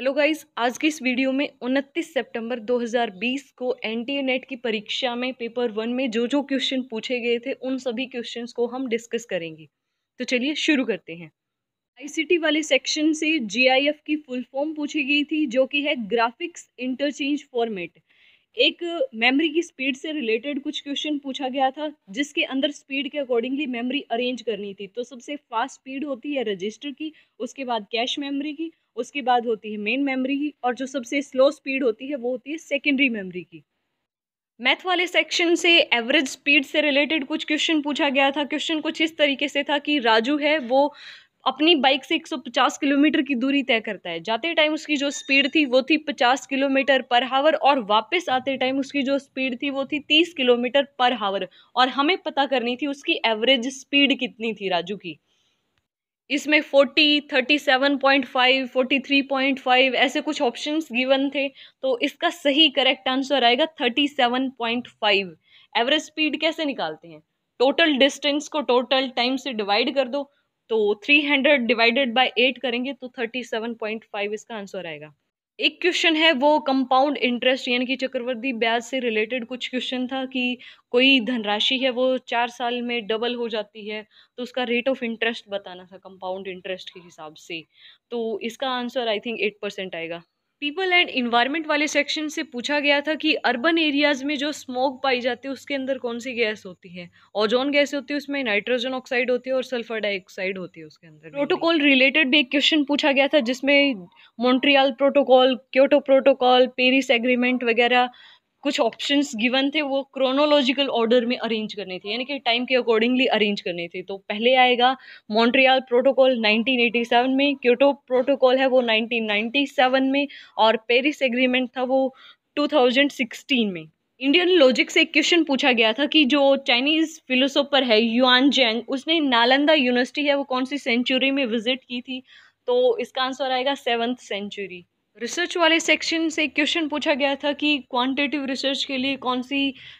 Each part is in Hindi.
हेलो गाइस आज की इस वीडियो में 29 सितंबर 2020 को एनटीए नेट की परीक्षा में पेपर वन में जो जो क्वेश्चन पूछे गए थे उन सभी क्वेश्चंस को हम डिस्कस करेंगे तो चलिए शुरू करते हैं आईसीटी वाले सेक्शन से जीआईएफ की फुल फॉर्म पूछी गई थी जो कि है ग्राफिक्स इंटरचेंज फॉर्मेट एक मेमोरी की स्पीड से रिलेटेड कुछ क्वेश्चन पूछा गया था जिसके अंदर स्पीड के अकॉर्डिंगली मेमोरी अरेंज करनी थी तो सबसे फास्ट स्पीड होती है रजिस्टर की उसके बाद कैश मेमोरी की उसके बाद होती है मेन मेमोरी की और जो सबसे स्लो स्पीड होती है वो होती है सेकेंडरी मेमोरी की मैथ वाले सेक्शन से एवरेज स्पीड से रिलेटेड कुछ क्वेश्चन पूछा गया था क्वेश्चन कुछ इस तरीके से था कि राजू है वो अपनी बाइक से 150 किलोमीटर की दूरी तय करता है जाते टाइम उसकी जो स्पीड थी वो थी 50 किलोमीटर पर हावर और वापस आते टाइम उसकी जो स्पीड थी वो थी 30 किलोमीटर पर हावर और हमें पता करनी थी उसकी एवरेज स्पीड कितनी थी राजू की इसमें 40, 37.5, 43.5 ऐसे कुछ ऑप्शंस गिवन थे तो इसका सही करेक्ट आंसर आएगा 37.5 एवरेज स्पीड कैसे निकालते हैं टोटल डिस्टेंस को टोटल टाइम से डिवाइड कर दो तो 300 डिवाइडेड बाय 8 करेंगे तो 37.5 इसका आंसर आएगा एक क्वेश्चन है वो कंपाउंड इंटरेस्ट यानी कि चक्रवर्ती ब्याज से रिलेटेड कुछ क्वेश्चन था कि कोई धनराशि है वो चार साल में डबल हो जाती है तो उसका रेट ऑफ इंटरेस्ट बताना था कंपाउंड इंटरेस्ट के हिसाब से तो इसका answer I think eight percent आएगा पीपल एंड इन्वायरमेंट वाले सेक्शन से पूछा गया था कि अर्बन एरियाज़ में जो स्मोक पाई जाती है उसके अंदर कौन सी गैस होती है ओजोन गैस होती है उसमें नाइट्रोजन ऑक्साइड होती है और सल्फर डाइऑक्साइड होती है उसके अंदर प्रोटोकॉल रिलेटेड भी एक क्वेश्चन पूछा गया था जिसमें Montreal Protocol Kyoto Protocol Paris Agreement वगैरह कुछ ऑप्शंस गिवन थे वो क्रोनोलॉजिकल ऑर्डर में अरेंज करने थे यानी कि टाइम के अकॉर्डिंगली अरेंज करने थे तो पहले आएगा मॉन्ट्रियल प्रोटोकॉल 1987 में क्योटो प्रोटोकॉल है वो 1997 में और पेरिस एग्रीमेंट था वो 2016 में इंडियन लॉजिक से एक क्वेश्चन पूछा गया था कि जो चाइनीज़ फिलोसोफर है युआन जैंग उसने नालंदा यूनिवर्सिटी है वो कौन सी सेंचुरी में विजिट की थी तो इसका आंसर आएगा सेवन्थ सेंचुरी रिसर्च वाले सेक्शन से क्वेश्चन पूछा गया था कि क्वांटिटेटिव रिसर्च के लिए कौन सी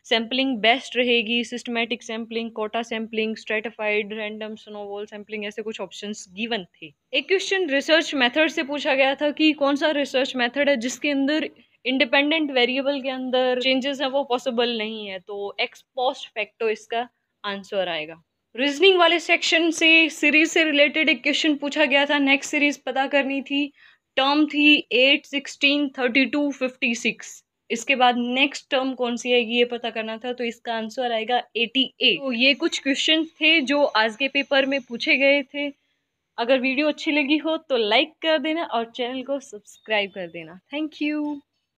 सैम्पलिंग बेस्ट रहेगी systematic sampling quota sampling stratified random snowball sampling ऐसे कुछ ऑप्शंस गिवन थे एक क्वेश्चन रिसर्च मेथड से पूछा गया था कि कौन सा रिसर्च मेथड है जिसके अंदर इंडिपेंडेंट वेरिएबल के अंदर चेंजेस हैं वो पॉसिबल नहीं है तो एक्स फैक्टो इसका आंसर आएगा रीजनिंग वाले सेक्शन से सीरीज से रिलेटेड एक क्वेश्चन पूछा गया था नेक्स्ट सीरीज पता करनी थी टर्म थी eight sixteen thirty two fifty six इसके बाद नेक्स्ट टर्म कौन सी है ये पता करना था तो इसका आंसर आएगा एटी एट तो ये कुछ क्वेश्चन थे जो आज के पेपर में पूछे गए थे अगर वीडियो अच्छी लगी हो तो लाइक कर देना और चैनल को सब्सक्राइब कर देना थैंक यू